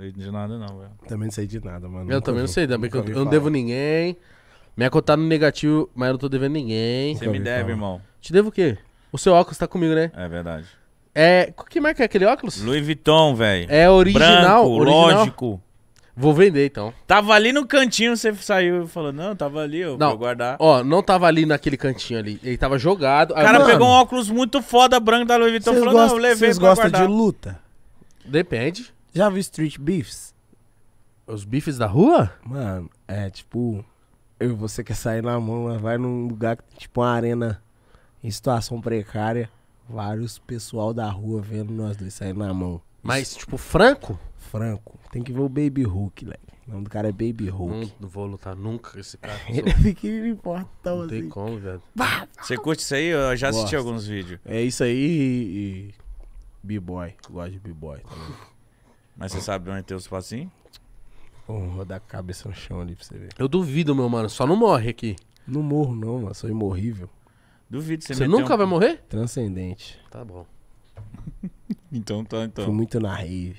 Sei de nada, não, velho. Também não sei de nada, mano. Eu também não sei, também eu, eu não devo ninguém. Minha conta tá no negativo, mas eu não tô devendo ninguém. Você me deve, irmão. Te devo o quê? O seu óculos tá comigo, né? É verdade. É. Que marca é aquele óculos? Louis Vuitton, velho. É original, Branco, original? lógico. Vou vender então. Tava ali no cantinho, você saiu e falou: Não, tava ali, eu não, vou guardar. Ó, não tava ali naquele cantinho ali. Ele tava jogado. O cara mano, pegou um óculos muito foda branco da Louis Vuitton e falou: Não, eu levei Vocês gostam de luta? Depende. Já viu Street Beefs? Os bifes da rua? Mano, é tipo. Eu, você quer sair na mão, mas vai num lugar que tem tipo uma arena em situação precária. Vários pessoal da rua vendo nós dois sair na mão. Mas, tipo, Franco? Franco. Tem que ver o Baby Hulk, velho. O nome do cara é Baby Hulk. Não, não vou lutar nunca com esse cara. Ele pequeno importão não assim. Não tem assim. como, velho. Você curte isso aí? Eu já assisti Gosto. alguns vídeos. É isso aí e. e... B-Boy. Gosto de B-Boy também. Mas você sabe onde tem os passinhos? Vou rodar a cabeça no chão ali pra você ver. Eu duvido, meu mano. Só não morre aqui. Não morro, não, mano. Sou imorrível. Duvido. Você, Você nunca um- vai morrer? Transcendente. Tá bom. Então tá, então. Fui muito na rave.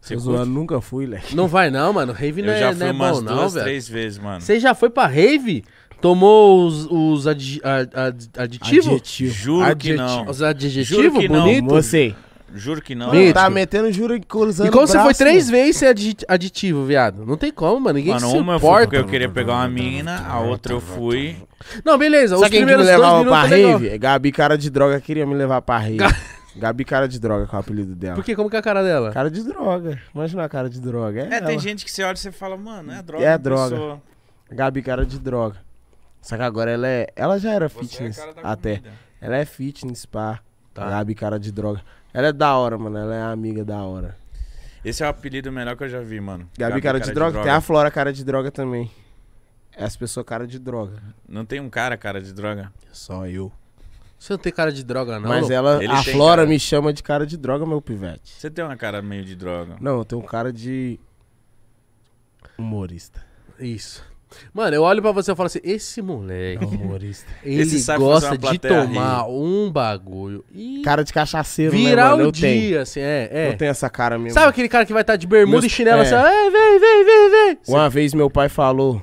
Você zoando, nunca fui, leque. Não vai não, mano. Rave não é, já não fui é umas bom não, duas, velho. três vezes, mano. Você já foi pra rave? Tomou os, os adi- a- a- aditivos? Adjetivo. Juro que não. Os Juro adjetivos que não. Você. Juro que não. Mítico. Tá metendo juro cruzando E como você foi três né? vezes sem aditivo, viado? Não tem como, mano. Ninguém mano, se uma importa. fui porque eu queria pegar uma mina, a outra eu fui. Não, beleza. Sabe os quem que me levava pra é rave? é Gabi, cara de droga, queria me levar pra rave. Gabi cara de droga, com é o apelido dela. Por quê? Como que é a cara dela? Cara de droga. Imagina a cara de droga. É, é tem gente que você olha e você fala, mano, é droga. É droga. Pessoa. Gabi cara de droga. Só que agora ela é. Ela já era é fitness é até. Comida. Ela é fitness, pá. Tá. Gabi, cara de droga. Ela é da hora, mano. Ela é amiga da hora. Esse é o apelido melhor que eu já vi, mano. Gabi, Gabi cara, cara, de, de droga. droga. Tem a Flora, cara de droga também. É as pessoas, cara de droga. Não tem um cara, cara de droga? Só eu. Você não tem cara de droga, não. Mas ela, Ele a Flora cara. me chama de cara de droga, meu pivete. Você tem uma cara meio de droga? Não, eu tenho um cara de. humorista. Isso. Mano, eu olho pra você e falo assim: esse moleque. Humorista. Ele esse gosta de tomar um bagulho. E... Cara de cachaceiro, né, Virar né, o eu dia, tenho. assim, é, é. Eu tenho essa cara mesmo. Sabe aquele cara que vai estar tá de bermuda Meus... e chinelo é. assim, ah, vem, vem, vem, vem. Uma Sim. vez meu pai falou.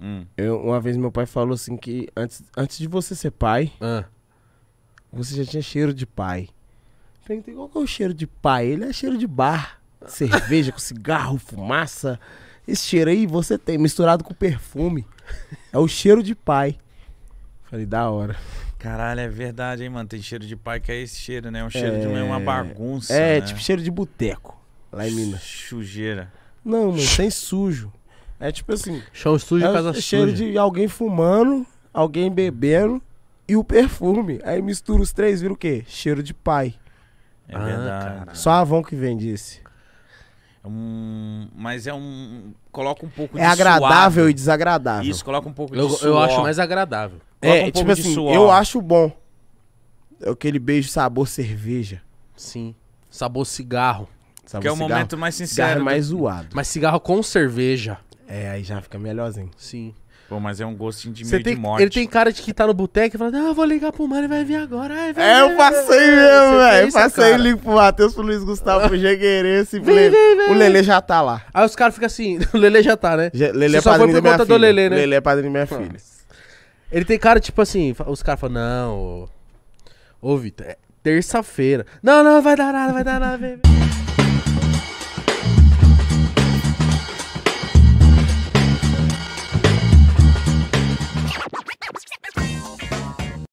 Hum. Eu, uma vez meu pai falou assim que antes, antes de você ser pai, ah. você já tinha cheiro de pai. Perguntei qual que é o cheiro de pai. Ele é cheiro de bar. Cerveja com cigarro, fumaça. Esse cheiro aí você tem, misturado com perfume. É o cheiro de pai. Falei, da hora. Caralho, é verdade, hein, mano? Tem cheiro de pai que é esse cheiro, né? Um é. cheiro é... de uma bagunça. É, né? tipo cheiro de boteco. Lá em Minas. Sujeira. Não, mano, sem sujo. É tipo assim. Chão sujo, é casa cheiro suja. de alguém fumando, alguém bebendo e o perfume. Aí mistura os três, vira o quê? Cheiro de pai. É ah, verdade. Cara. Só a Avon que vende isso. É um, mas é um. Coloca um pouco é de. É agradável e desagradável. Isso, coloca um pouco eu, de. Suor. Eu acho mais agradável. Coloca é, um tipo assim, suor. eu acho bom. É aquele beijo sabor cerveja. Sim. Sabor cigarro. Sabor que é o cigarro. momento mais sincero. Cigarro é mais né? zoado. Mas cigarro com cerveja. É, aí já fica melhorzinho. Sim. Pô, mas é um gostinho de meio tem, de morte. Ele tem cara de que tá no boteco e fala, não, eu vou ligar pro mano e vai vir agora. é, eu passei mesmo, velho. Eu passei ligo pro Matheus, pro Luiz Gustavo, pro Jeguerense. Vem, vem, vem. O Lele já tá lá. Aí os caras ficam assim, o Lele já tá, né? Je Lele Você é, né? é padrinho da minha filha. Lele, né? Lele é padrinho da minha Pô. filha. Ele tem cara, tipo assim, os caras falam, não, ô, ô Vitor, é terça-feira. Não, não, vai dar nada, vai dar nada, vem, vem.